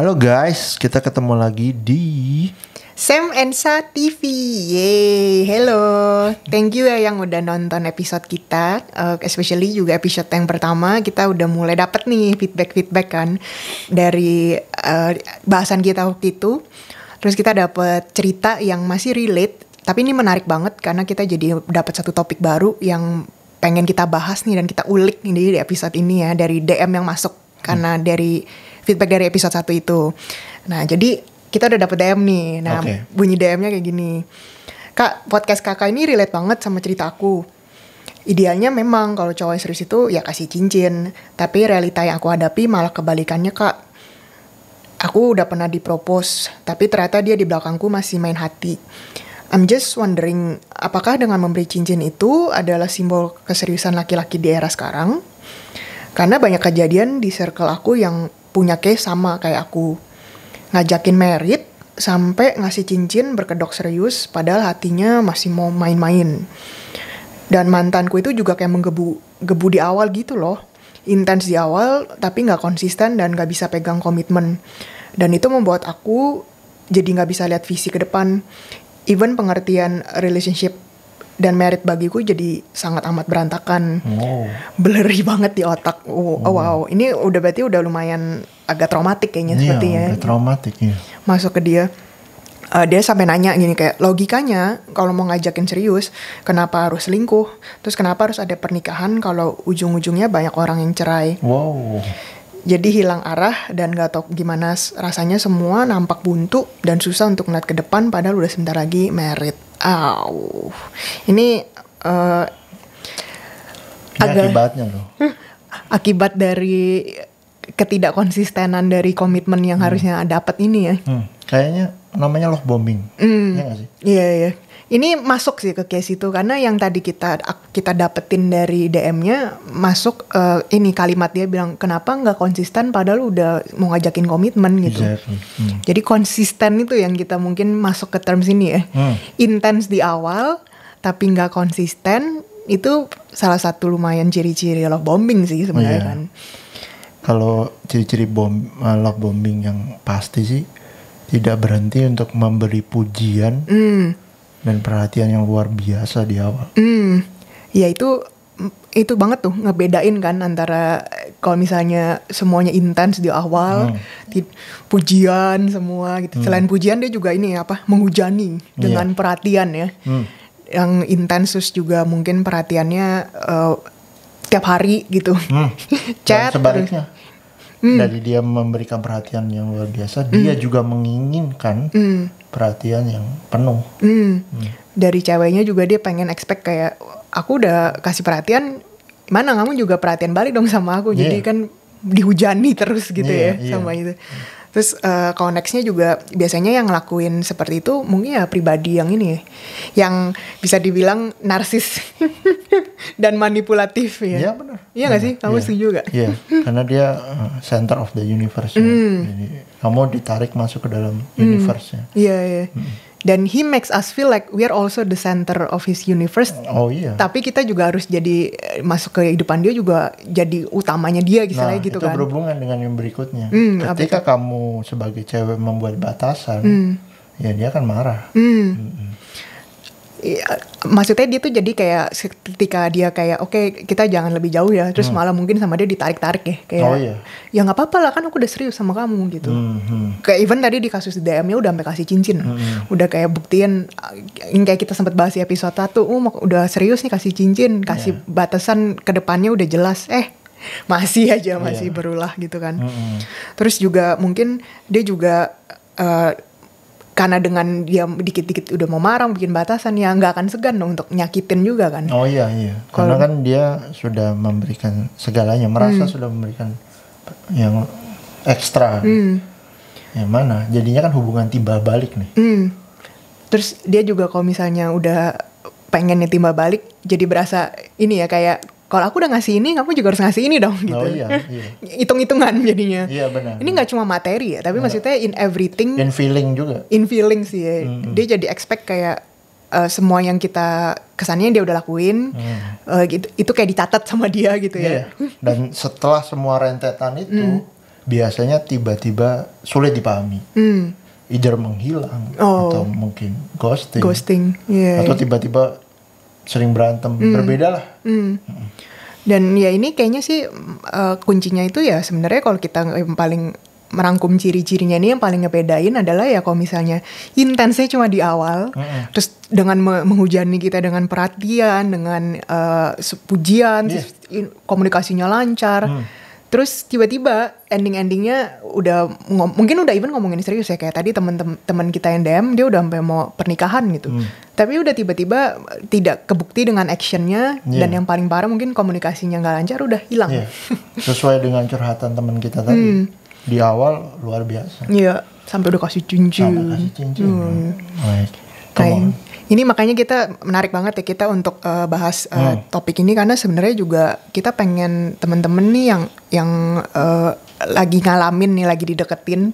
Halo guys, kita ketemu lagi di Sam Ensa TV. Yeay, hello. Thank you ya yang udah nonton episode kita. Uh, especially juga episode yang pertama kita udah mulai dapet nih feedback-feedback kan dari uh, bahasan kita waktu itu. Terus kita dapet cerita yang masih relate, tapi ini menarik banget karena kita jadi dapat satu topik baru yang pengen kita bahas nih dan kita ulik nih di episode ini ya dari DM yang masuk karena hmm. dari feedback dari episode satu itu. Nah, jadi kita udah dapet DM nih. Nah, okay. bunyi DM-nya kayak gini. Kak, podcast kakak ini relate banget sama cerita aku. Idealnya memang kalau cowok yang serius itu ya kasih cincin. Tapi realita yang aku hadapi malah kebalikannya kak. Aku udah pernah dipropos, tapi ternyata dia di belakangku masih main hati. I'm just wondering, apakah dengan memberi cincin itu adalah simbol keseriusan laki-laki di era sekarang? Karena banyak kejadian di circle aku yang punya case sama kayak aku. Ngajakin merit sampai ngasih cincin berkedok serius padahal hatinya masih mau main-main. Dan mantanku itu juga kayak menggebu gebu di awal gitu loh. Intens di awal tapi nggak konsisten dan nggak bisa pegang komitmen. Dan itu membuat aku jadi nggak bisa lihat visi ke depan. Even pengertian relationship dan merit bagiku jadi sangat amat berantakan, wow. Beleri banget di otak. Oh, wow. wow, ini udah berarti udah lumayan agak traumatik kayaknya iya, sepertinya. Agak traumatik ya. Masuk ke dia, uh, dia sampai nanya gini kayak logikanya kalau mau ngajakin serius, kenapa harus selingkuh? Terus kenapa harus ada pernikahan kalau ujung-ujungnya banyak orang yang cerai? Wow jadi hilang arah dan gak tau gimana rasanya semua nampak buntu dan susah untuk ngeliat ke depan padahal udah sebentar lagi merit. Oh. Ini uh, ini akibatnya loh. Hmm, akibat dari ketidakkonsistenan dari komitmen yang hmm. harusnya dapat ini ya. Hmm kayaknya namanya love bombing. Mm. Iya gak sih? Iya iya. Ini masuk sih ke case itu karena yang tadi kita kita dapetin dari DM-nya masuk uh, ini kalimat dia bilang kenapa nggak konsisten padahal udah mau ngajakin komitmen gitu. Exactly. Hmm. Jadi konsisten itu yang kita mungkin masuk ke terms ini ya. Hmm. Intens di awal tapi nggak konsisten itu salah satu lumayan ciri-ciri love bombing sih sebenarnya oh, iya. yeah. kan. Kalau ciri-ciri bom eh, love bombing yang pasti sih tidak berhenti untuk memberi pujian mm. dan perhatian yang luar biasa di awal. Mm. Ya itu itu banget tuh ngebedain kan antara kalau misalnya semuanya intens di awal mm. di, pujian semua gitu Mm. selain pujian dia juga ini ya, apa menghujani yeah. dengan iya. perhatian ya Mm. yang intensus juga mungkin perhatiannya uh, tiap hari gitu hmm. chat sebaliknya Hmm. dari dia memberikan perhatian yang luar biasa hmm. dia juga menginginkan hmm. perhatian yang penuh Hmm. Hmm. dari ceweknya juga dia pengen expect kayak aku udah kasih perhatian mana kamu juga perhatian balik dong sama aku yeah. jadi iya. kan dihujani terus gitu yeah, ya yeah. sama itu yeah hmm. Terus uh, eh, kalau juga biasanya yang ngelakuin seperti itu mungkin ya pribadi yang ini, yang bisa dibilang narsis dan manipulatif ya. Iya benar. Iya nggak sih? Iya, kamu ya. setuju gak? Iya, karena dia eh, center of the universe. Mm. Ya. Hmm. Jadi kamu ditarik masuk ke dalam mm. universe Iya iya. Mm dan he makes us feel like we are also the center of his universe. Oh iya. Tapi kita juga harus jadi eh, masuk ke kehidupan dia juga jadi utamanya dia misalnya gitu, nah, gitu itu kan. itu berhubungan dengan yang berikutnya. Mm, Ketika kamu sebagai cewek membuat batasan, mm. ya dia akan marah. Mm. Mm -mm. Iya, maksudnya dia tuh jadi kayak ketika dia kayak oke okay, kita jangan lebih jauh ya terus hmm. malah mungkin sama dia ditarik-tarik ya kayak oh, iya. ya nggak apa-apa lah kan aku udah serius sama kamu gitu hmm, hmm. kayak even tadi di kasus DM-nya udah sampai kasih cincin hmm, hmm. udah kayak buktiin yang kayak kita sempat bahas di episode satu um udah serius nih kasih cincin kasih yeah. batasan kedepannya udah jelas eh masih aja masih yeah. berulah gitu kan hmm, hmm. terus juga mungkin dia juga uh, karena dengan dia dikit-dikit udah mau marah bikin batasan ya nggak akan segan dong untuk nyakitin juga kan oh iya iya Kalo, karena kan dia sudah memberikan segalanya merasa hmm. sudah memberikan yang ekstra hmm. yang mana jadinya kan hubungan timbal balik nih hmm. terus dia juga kalau misalnya udah pengennya timbal balik jadi berasa ini ya kayak kalau aku udah ngasih ini kamu juga harus ngasih ini dong oh, gitu. Oh iya, iya. Hitung-hitungan jadinya. Iya benar. Ini nggak cuma materi ya, tapi benar. maksudnya in everything. In feeling juga. In feeling sih. Ya. Mm -hmm. Dia jadi expect kayak uh, semua yang kita kesannya dia udah lakuin mm. uh, gitu, itu kayak dicatat sama dia gitu yeah. ya iya. dan setelah semua rentetan itu mm. biasanya tiba-tiba sulit dipahami Mm. either menghilang oh. atau mungkin ghosting ghosting yeah. atau tiba-tiba sering berantem mm. berbeda lah Mm. Mm. Dan ya ini kayaknya sih uh, kuncinya itu ya sebenarnya kalau kita yang paling merangkum ciri-cirinya ini yang paling ngebedain adalah ya kalau misalnya intensnya cuma di awal, mm -hmm. terus dengan me menghujani kita dengan perhatian, dengan uh, pujian, yeah. Iya. komunikasinya lancar. Mm Terus tiba-tiba ending-endingnya udah ngom- mungkin udah even ngomongin serius ya kayak tadi teman-teman kita yang DM dia udah sampai mau pernikahan gitu. Hmm. Tapi udah tiba-tiba tidak kebukti dengan actionnya yeah. dan iya. yang paling parah mungkin komunikasinya nggak lancar udah hilang. Yeah. Sesuai dengan curhatan teman kita tadi hmm. di awal luar biasa. Iya yeah. sampai udah kasih cincin. Sampai kasih cincin. Hmm. Right. Kayak ini makanya kita menarik banget ya kita untuk uh, bahas uh, hmm. topik ini karena sebenarnya juga kita pengen temen-temen nih yang yang uh, lagi ngalamin nih lagi dideketin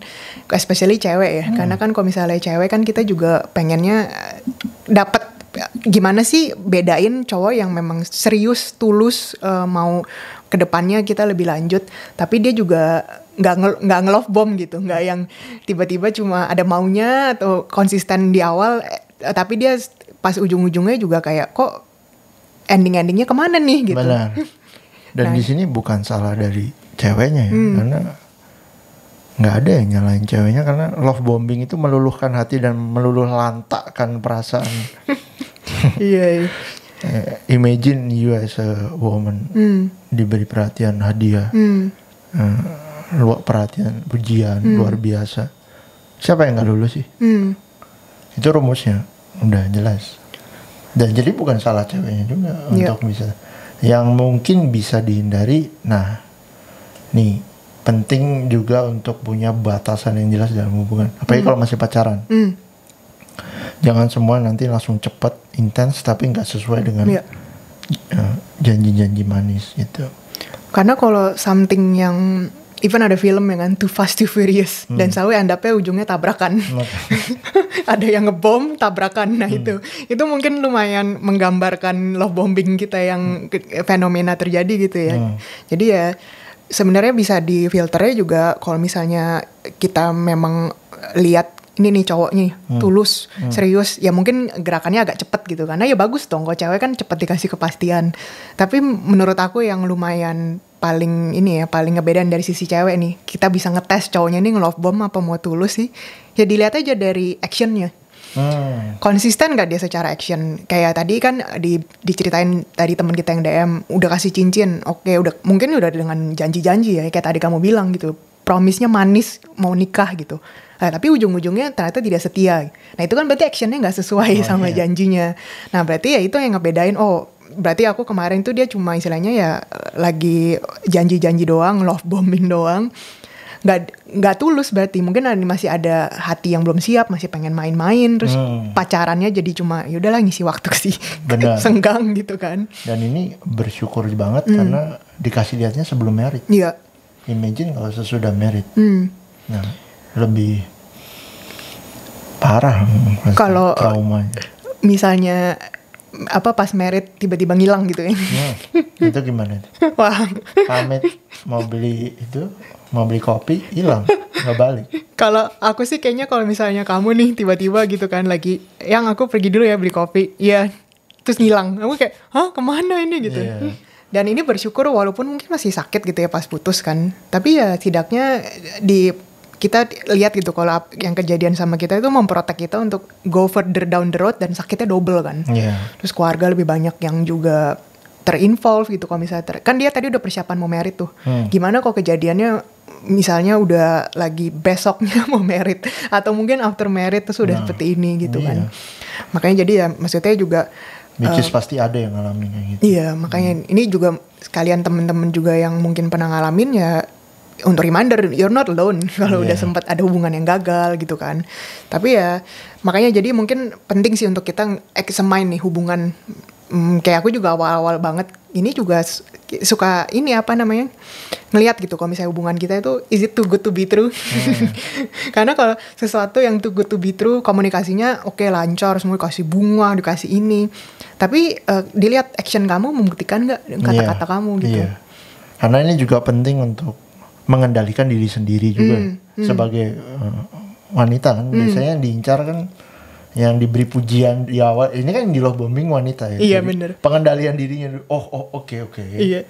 especially cewek ya hmm. karena kan kalau misalnya cewek kan kita juga pengennya dapat gimana sih bedain cowok yang memang serius tulus uh, mau kedepannya kita lebih lanjut tapi dia juga nggak nggak love bomb gitu nggak yang tiba-tiba cuma ada maunya atau konsisten di awal Eh, tapi dia pas ujung-ujungnya juga kayak kok ending-endingnya kemana nih gitu Benar. dan nah. di sini bukan salah dari ceweknya ya hmm. karena nggak ada yang nyalain ceweknya karena love bombing itu meluluhkan hati dan meluluh lantakkan perasaan iya, iya. Eh, imagine you as a woman hmm. diberi perhatian hadiah hmm. uh, eh, luar perhatian pujian hmm. luar biasa siapa yang nggak lulus sih hmm itu rumusnya, udah jelas. Dan jadi bukan salah ceweknya juga yeah. untuk bisa. Yang mungkin bisa dihindari, nah, nih penting juga untuk punya batasan yang jelas dalam hubungan. Apalagi mm. kalau masih pacaran. Mm. Jangan semua nanti langsung cepat, intens, tapi nggak sesuai dengan yeah. Iya. janji-janji manis itu Karena kalau something yang even ada film yang kan Too Fast Too Furious hmm. dan selalu pe ujungnya tabrakan ada yang ngebom tabrakan nah hmm. itu itu mungkin lumayan menggambarkan love bombing kita yang hmm. Eh, fenomena terjadi gitu ya hmm. jadi ya sebenarnya bisa di filternya juga kalau misalnya kita memang lihat ini nih cowoknya hmm. tulus hmm. serius ya mungkin gerakannya agak cepet gitu karena ya bagus dong kalau cewek kan cepet dikasih kepastian tapi menurut aku yang lumayan paling ini ya paling ngebedain dari sisi cewek nih kita bisa ngetes cowoknya ini love bomb apa mau tulus sih ya dilihat aja dari actionnya hmm. konsisten gak dia secara action kayak tadi kan di, diceritain tadi teman kita yang DM udah kasih cincin oke udah mungkin udah dengan janji-janji ya kayak tadi kamu bilang gitu promisnya manis mau nikah gitu Nah, tapi ujung-ujungnya ternyata tidak setia. Nah itu kan berarti actionnya nggak sesuai oh, sama iya. janjinya. Nah berarti ya itu yang ngebedain oh berarti aku kemarin tuh dia cuma istilahnya ya eh, lagi janji-janji doang, love bombing doang. Nggak nggak tulus berarti mungkin masih ada hati yang belum siap, masih pengen main-main, terus hmm. pacarannya jadi cuma yaudahlah ngisi waktu sih, senggang gitu kan. Dan ini bersyukur banget hmm. karena dikasih lihatnya sebelum merit. Iya. Imagine kalau sesudah merit. Hmm. Nah, lebih parah kalau misalnya apa pas merit tiba-tiba ngilang gitu ya. Hmm, itu gimana? Wah. Pamit mau beli itu, mau beli kopi, hilang, nggak balik. Kalau aku sih kayaknya kalau misalnya kamu nih tiba-tiba gitu kan lagi, yang aku pergi dulu ya beli kopi, ya terus ngilang. Aku kayak, hah kemana ini gitu. Yeah. Dan ini bersyukur walaupun mungkin masih sakit gitu ya pas putus kan. Tapi ya tidaknya di kita lihat gitu kalau yang kejadian sama kita itu memprotek kita untuk go further down the road dan sakitnya double kan. Yeah. Terus keluarga lebih banyak yang juga terinvolve gitu kalau misalnya ter kan dia tadi udah persiapan mau merit tuh. Hmm. Gimana kalau kejadiannya misalnya udah lagi besoknya mau merit atau mungkin after merit terus udah nah, seperti ini gitu iya. kan. Makanya jadi ya maksudnya juga Which uh, pasti ada yang ngalamin kayak gitu. Iya, makanya hmm. ini juga sekalian temen-temen juga yang mungkin pernah ngalamin ya untuk reminder you're not alone kalau yeah. udah iya. sempat ada hubungan yang gagal gitu kan tapi ya makanya jadi mungkin penting sih untuk kita examine nih hubungan hmm, kayak aku juga awal-awal banget ini juga suka ini apa namanya ngelihat gitu kalau misalnya hubungan kita itu is it too good to be true hmm. karena kalau sesuatu yang too good to be true komunikasinya oke okay, lancar semua dikasih bunga dikasih ini tapi uh, dilihat action kamu membuktikan nggak kata-kata yeah. kamu gitu yeah. karena ini juga penting untuk mengendalikan diri sendiri juga mm, mm. sebagai uh, wanita kan mm. biasanya yang diincar kan yang diberi pujian di awal ini kan di love bombing wanita ya iya bener. pengendalian dirinya oh oh oke okay, oke okay. iya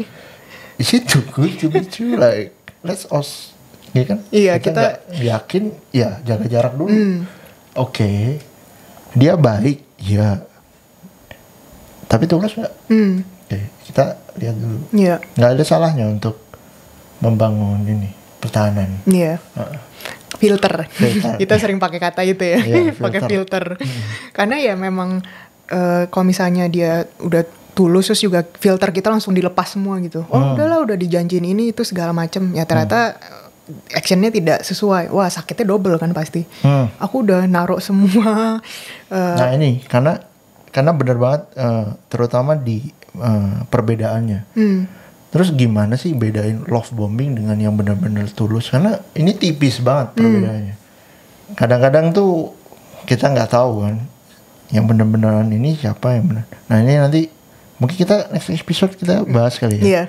is it too good to be true like let's us ya kan iya kita, kita... yakin ya jaga jarak dulu mm. oke okay. dia baik ya tapi tulus nggak mm. okay, kita lihat dulu iya. nggak yeah. ada salahnya untuk membangun ini pertahanan. Iya. Yeah. Uh. Filter. filter. Kita sering pakai kata itu ya, yeah, pakai filter. Mm. Karena ya memang uh, kalau misalnya dia udah tulus terus juga filter kita langsung dilepas semua gitu. Oh, hmm. udahlah udah dijanjin ini itu segala macem. Ya ternyata mm. actionnya tidak sesuai wah sakitnya double kan pasti hmm. aku udah naruh semua uh, nah ini karena karena benar banget uh, terutama di uh, perbedaannya hmm. Terus gimana sih bedain love bombing dengan yang benar-benar tulus? Karena ini tipis banget hmm. perbedaannya. Hmm. Kadang-kadang tuh kita nggak tahu kan yang benar benar ini siapa yang benar. Nah ini nanti mungkin kita next episode kita bahas kali ya. Yeah.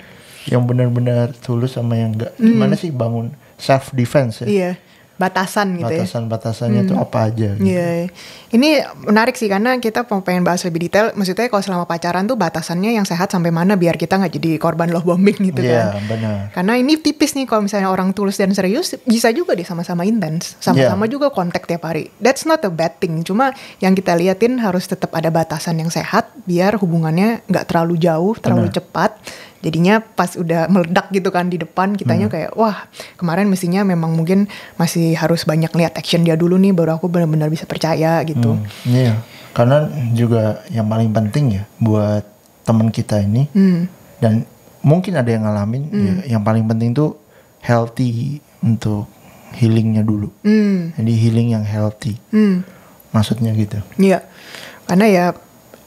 Yang benar-benar tulus sama yang enggak. Hmm. Gimana sih bangun self defense ya? Yeah batasan gitu ya. batasan batasannya itu hmm. apa aja gitu. yeah. ini menarik sih karena kita pengen bahas lebih detail maksudnya kalau selama pacaran tuh batasannya yang sehat sampai mana biar kita nggak jadi korban love bombing gitu yeah, kan bener. karena ini tipis nih kalau misalnya orang tulus dan serius bisa juga deh sama-sama intens sama-sama yeah. juga kontak tiap hari that's not a bad thing cuma yang kita liatin harus tetap ada batasan yang sehat biar hubungannya nggak terlalu jauh terlalu bener. cepat jadinya pas udah meledak gitu kan di depan kitanya hmm. kayak wah kemarin mestinya memang mungkin masih harus banyak lihat action dia dulu nih baru aku benar-benar bisa percaya gitu hmm. iya karena juga yang paling penting ya buat teman kita ini hmm. dan mungkin ada yang ngalamin ya, hmm. ya, yang paling penting tuh healthy untuk healingnya dulu hmm. jadi healing yang healthy hmm. maksudnya gitu iya karena ya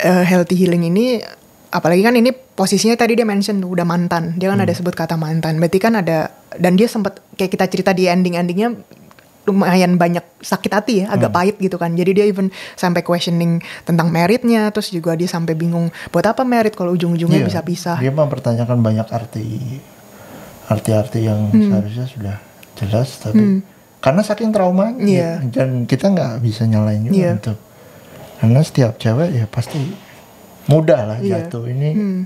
eh, healthy healing ini apalagi kan ini posisinya tadi dia mention udah mantan. Dia kan hmm. ada sebut kata mantan. Berarti kan ada dan dia sempat kayak kita cerita di ending-endingnya lumayan banyak sakit hati ya, agak hmm. pahit gitu kan. Jadi dia even sampai questioning tentang meritnya, terus juga dia sampai bingung buat apa merit kalau ujung-ujungnya yeah. bisa pisah. Dia mempertanyakan banyak arti arti-arti yang hmm. seharusnya sudah jelas tapi hmm. karena saking trauma yeah. dan kita nggak bisa nyalain juga yeah. untuk karena setiap cewek ya pasti mudah lah yeah. jatuh ini. Hmm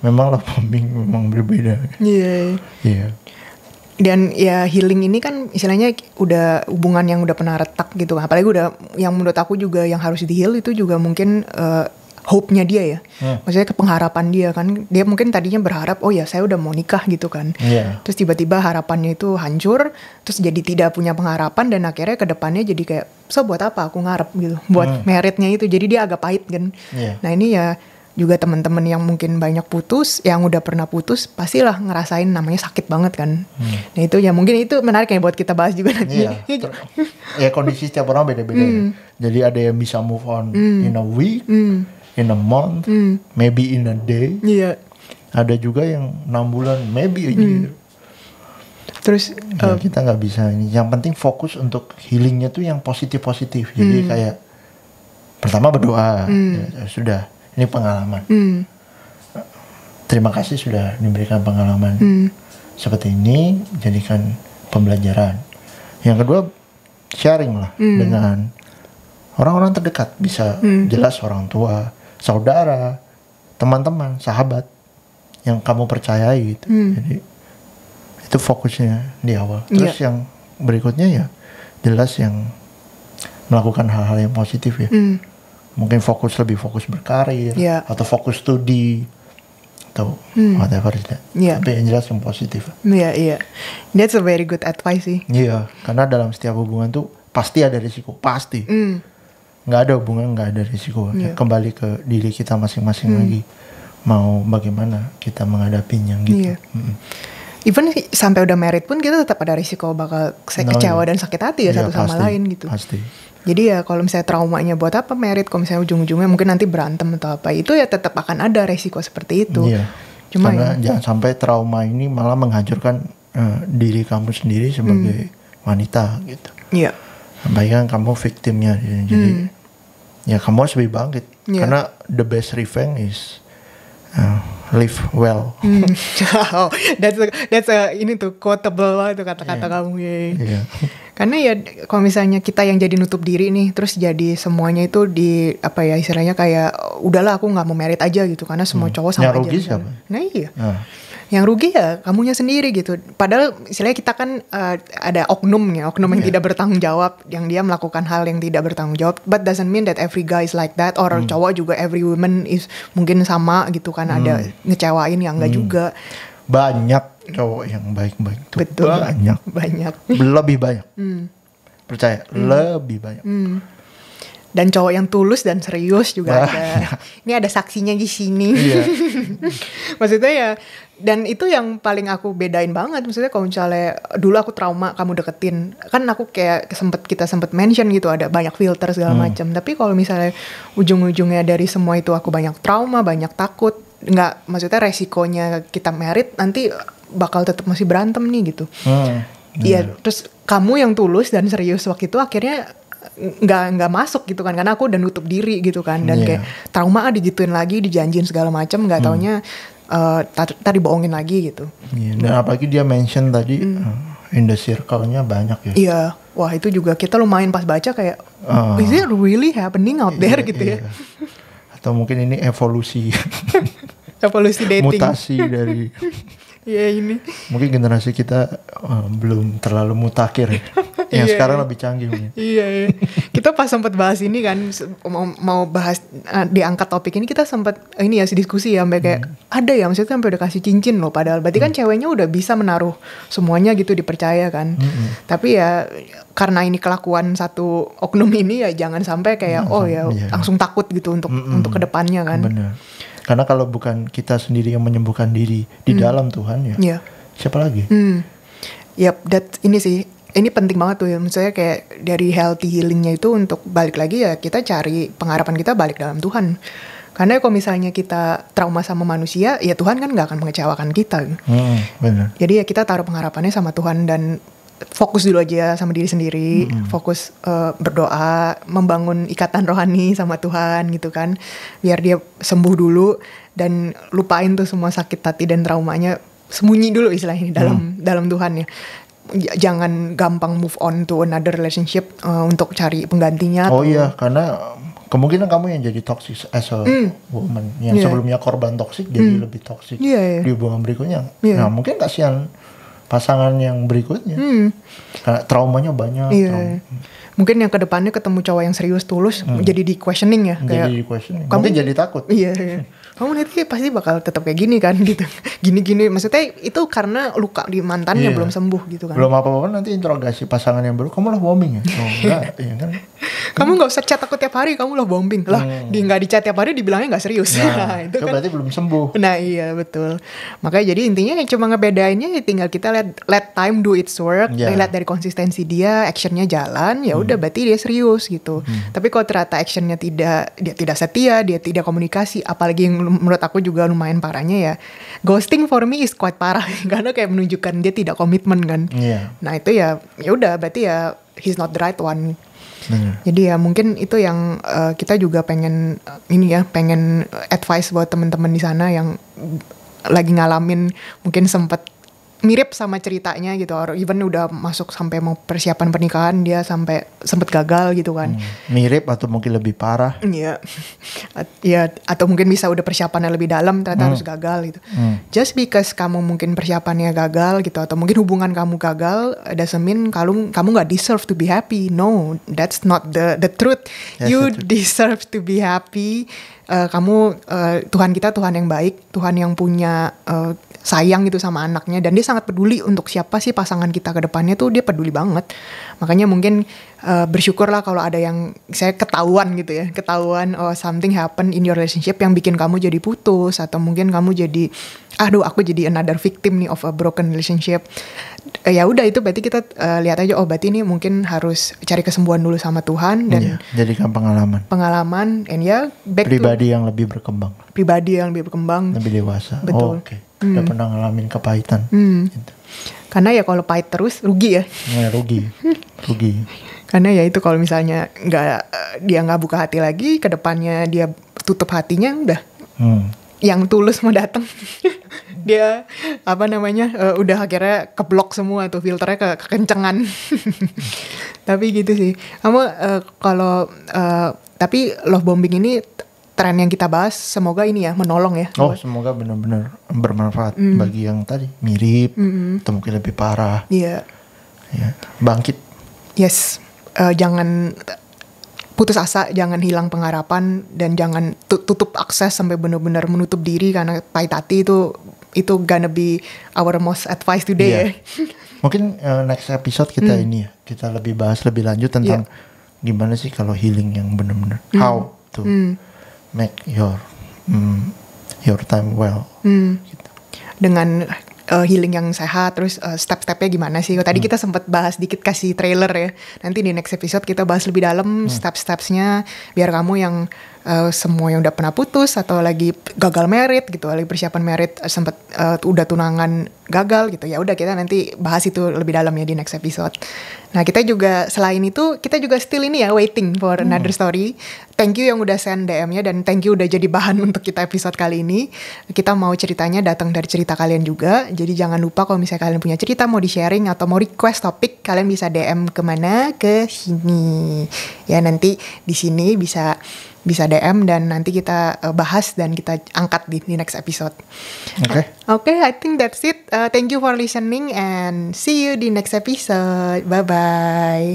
Memang love bombing memang berbeda. Iya. Yeah. Iya. Yeah. Dan ya healing ini kan istilahnya udah hubungan yang udah pernah retak gitu. kan. Apalagi udah yang menurut aku juga yang harus di heal itu juga mungkin uh, hope-nya dia ya. Hmm. Maksudnya kepengharapan dia kan. Dia mungkin tadinya berharap, oh ya saya udah mau nikah gitu kan. Yeah. Terus tiba-tiba harapannya itu hancur. Terus jadi tidak punya pengharapan. Dan akhirnya ke depannya jadi kayak, so buat apa aku ngarep gitu. Buat hmm. meritnya itu. Jadi dia agak pahit kan. Yeah. Nah ini ya juga teman-teman yang mungkin banyak putus, yang udah pernah putus, pastilah ngerasain namanya sakit banget kan. Hmm. Nah itu ya mungkin itu menarik ya buat kita bahas juga nanti. Iya, ya kondisi setiap orang beda-beda. Ya. Hmm. Jadi ada yang bisa move on hmm. in a week, hmm. in a month, hmm. maybe in a day. Iya. Ada juga yang enam bulan, maybe a year. Hmm. Terus ya, um, kita nggak bisa ini. Yang penting fokus untuk healingnya tuh yang positif-positif. Jadi hmm. kayak pertama berdoa, hmm. ya, sudah ini pengalaman hmm. terima kasih sudah diberikan pengalaman hmm. seperti ini jadikan pembelajaran yang kedua sharing lah hmm. dengan orang-orang terdekat bisa hmm. jelas orang tua saudara teman-teman sahabat yang kamu percayai gitu hmm. jadi itu fokusnya di awal iya. terus yeah. yang berikutnya ya jelas yang melakukan hal-hal yang positif ya hmm mungkin fokus lebih fokus berkarir yeah. atau fokus studi atau hmm. whatever is Yeah. Tapi yang jelas yang positif. Iya yeah, iya, yeah. that's a very good advice sih. Iya, yeah, karena dalam setiap hubungan tuh pasti ada risiko, pasti. Mm. Nggak ada hubungan, nggak ada risiko. Yeah. Kembali ke diri kita masing-masing mm. lagi, mau bagaimana kita menghadapinya gitu. Yeah. Mm -hmm even sampai udah merit pun kita tetap ada risiko bakal saya kecewa yeah. dan sakit hati ya yeah, satu sama pasti, lain gitu. Pasti. Jadi ya kalau misalnya traumanya buat apa merit, kalau misalnya ujung-ujungnya mungkin nanti berantem atau apa itu ya tetap akan ada risiko seperti itu. Iya. Cuma Karena ya, jangan sampai trauma ini malah menghancurkan uh, diri kamu sendiri sebagai hmm. wanita gitu. Iya. Sampai kan kamu victimnya jadi hmm. ya kamu harus lebih bangkit. Iya. Karena the best revenge is uh, live well. Mm. oh, that's a, that's a, ini tuh quotable lah itu kata-kata yeah. kamu ya. Yeah. Karena ya kalau misalnya kita yang jadi nutup diri nih, terus jadi semuanya itu di apa ya istilahnya kayak udahlah aku nggak mau merit aja gitu karena semua hmm. cowok sama yang aja. Rugi siapa? Nah iya. Uh yang rugi ya kamunya sendiri gitu. Padahal istilahnya kita kan uh, ada oknum ya, oknum yang iya. tidak bertanggung jawab yang dia melakukan hal yang tidak bertanggung jawab. But doesn't mean that every guy is like that or mm. cowok juga every woman is mungkin sama gitu kan mm. ada hmm. ngecewain yang enggak mm. juga. Banyak cowok yang baik-baik tuh. Betul. Banyak. Banyak. Lebih banyak. Mm. Percaya, mm. lebih banyak. Mm dan cowok yang tulus dan serius juga bah. ada. Ini ada saksinya di sini. Iya. maksudnya ya dan itu yang paling aku bedain banget maksudnya kalau misalnya dulu aku trauma kamu deketin kan aku kayak sempet kita sempet mention gitu ada banyak filter segala hmm. macam tapi kalau misalnya ujung-ujungnya dari semua itu aku banyak trauma banyak takut nggak maksudnya resikonya kita merit nanti bakal tetap masih berantem nih gitu hmm. Iya, hmm. Ya, terus kamu yang tulus dan serius waktu itu akhirnya nggak nggak masuk gitu kan karena aku udah nutup diri gitu kan dan yeah. kayak trauma digituin lagi dijanjin segala macam nggak hmm. taunya hmm. uh, tadi bohongin lagi gitu yeah. dan nah, apalagi dia mention tadi hmm. Eh, in the circle-nya banyak ya iya yeah. wah itu juga kita lumayan pas baca kayak uh, is it really happening out iya, there yeah, gitu yeah. ya iya. atau mungkin ini evolusi evolusi dating mutasi dari Iya ini. Mungkin generasi kita uh, belum terlalu ya. Iya, yang iya, sekarang iya. lebih canggih ya. iya, iya. kita pas sempat bahas ini kan mau, mau bahas uh, diangkat topik ini kita sempat eh, ini ya si diskusi ya sampai kayak hmm. ada ya maksudnya sampai udah kasih cincin loh padahal berarti kan hmm. kan ceweknya udah bisa menaruh semuanya gitu dipercaya kan hmm. tapi ya karena ini kelakuan satu oknum ini ya jangan sampai kayak hmm. oh ya iya. langsung takut gitu untuk hmm. untuk kedepannya kan Bener. karena kalau bukan kita sendiri yang menyembuhkan diri di hmm. dalam Tuhan ya yeah. siapa lagi hmm. Yap, that ini sih ini penting banget tuh ya. Misalnya kayak dari healthy healingnya itu untuk balik lagi ya kita cari pengharapan kita balik dalam Tuhan. Karena kalau misalnya kita trauma sama manusia, ya Tuhan kan nggak akan mengecewakan kita. Hmm, benar. Jadi ya kita taruh pengharapannya sama Tuhan dan fokus dulu aja sama diri sendiri, hmm. fokus uh, berdoa, membangun ikatan rohani sama Tuhan gitu kan, biar dia sembuh dulu dan lupain tuh semua sakit hati dan traumanya sembunyi dulu istilahnya dalam hmm. dalam Tuhan ya jangan gampang move on to another relationship uh, untuk cari penggantinya. Oh atau... iya, karena um, kemungkinan kamu yang jadi toxic as a mm. woman yang yeah. sebelumnya korban toxic jadi hmm. lebih toxic yeah, yeah. di hubungan berikutnya. Yeah. Nah mungkin kasihan pasangan yang berikutnya mm. karena traumanya banyak. Yeah. Trauma. Mungkin yang kedepannya ketemu cowok yang serius tulus mm. jadi di questioning ya. Kayak, jadi di questioning. Kamu mungkin jadi takut. Iya. Yeah, yeah kamu nanti pasti bakal tetap kayak gini kan gitu gini-gini maksudnya itu karena luka di mantannya yeah. belum sembuh gitu kan belum apa-apa nanti interogasi pasangan yang baru kamu lah bombing ya oh, enggak ya kan kamu nggak usah chat aku tiap hari kamu lah bombing lah hmm. di nggak dicat tiap hari dibilangnya nggak serius nah, nah itu kan, kan berarti belum sembuh nah iya betul makanya jadi intinya yang cuma ngebedainnya ya tinggal kita lihat let time do its work yeah. lihat dari konsistensi dia actionnya jalan ya udah hmm. berarti dia serius gitu hmm. tapi kalau ternyata actionnya tidak dia tidak setia dia tidak komunikasi apalagi yang menurut aku juga lumayan parahnya ya ghosting for me is quite parah karena kayak menunjukkan dia tidak komitmen kan. Yeah. Nah itu ya ya udah berarti ya he's not the right one. Hmm. Jadi ya mungkin itu yang uh, kita juga pengen uh, ini ya pengen advice buat temen-temen di sana yang lagi ngalamin mungkin sempat mirip sama ceritanya gitu or even udah masuk sampai mau persiapan pernikahan dia sampai sempet gagal gitu kan hmm, mirip atau mungkin lebih parah iya yeah. yeah. atau mungkin bisa udah persiapannya lebih dalam ternyata hmm. harus gagal gitu hmm. just because kamu mungkin persiapannya gagal gitu atau mungkin hubungan kamu gagal doesn't mean kalau kamu nggak deserve to be happy no that's not the the truth that's you the truth. deserve to be happy uh, kamu uh, Tuhan kita Tuhan yang baik, Tuhan yang punya uh, sayang gitu sama anaknya dan dia sangat peduli untuk siapa sih pasangan kita ke depannya tuh dia peduli banget. Makanya mungkin uh, bersyukurlah kalau ada yang saya ketahuan gitu ya, ketahuan oh something happen in your relationship yang bikin kamu jadi putus atau mungkin kamu jadi aduh aku jadi another victim nih of a broken relationship uh, ya udah itu berarti kita uh, lihat aja oh berarti ini mungkin harus cari kesembuhan dulu sama Tuhan dan jadi iya, jadikan pengalaman pengalaman and ya back pribadi to, yang lebih berkembang pribadi yang lebih berkembang lebih dewasa oh, betul oh, okay. hmm. udah pernah ngalamin kepahitan hmm. gitu. karena ya kalau pahit terus rugi ya nah, rugi rugi karena ya itu kalau misalnya nggak eh, dia nggak buka hati lagi kedepannya dia tutup hatinya udah hmm yang tulus mau datang dia apa namanya uh, udah akhirnya keblok semua tuh filternya ke kekencengan tapi gitu sih kamu uh, kalau uh, tapi love bombing ini tren yang kita bahas semoga ini ya menolong ya oh semoga benar-benar bermanfaat mm. bagi yang tadi mirip mm -hmm. atau mungkin lebih parah iya yeah. yeah. bangkit yes uh, jangan putus asa, jangan hilang pengharapan dan jangan tutup akses sampai benar-benar menutup diri karena pahit hati itu itu gonna be our most advice today yeah. ya. Mungkin uh, next episode kita mm. ini ya, kita lebih bahas lebih lanjut tentang yeah. gimana sih kalau healing yang benar-benar mm. how to mm. make your mm, your time well. Mm. Gitu. Dengan uh, healing yang sehat terus uh, step-stepnya gimana sih tadi hmm. kita sempat bahas dikit kasih trailer ya nanti di next episode kita bahas lebih dalam hmm. step-stepsnya biar kamu yang uh, semua yang udah pernah putus atau lagi gagal merit gitu, lagi persiapan merit eh, sempat uh, eh, udah tunangan gagal gitu. Ya udah kita nanti bahas itu lebih dalam ya di next episode. Nah, kita juga selain itu kita juga still ini ya waiting for hmm. another story. Thank you yang udah send DM-nya dan thank you udah jadi bahan untuk kita episode kali ini. Kita mau ceritanya datang dari cerita kalian juga. Jadi jangan lupa kalau misalnya kalian punya cerita mau di-sharing atau mau request topik, kalian bisa DM kemana ke sini. Ya nanti di sini bisa bisa DM dan nanti kita uh, bahas dan kita angkat di, di next episode. Oke. Okay. Oke, okay, I think that's it. Uh, thank you for listening and see you di next episode. Bye bye.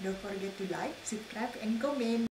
Don't forget to like, subscribe, and comment.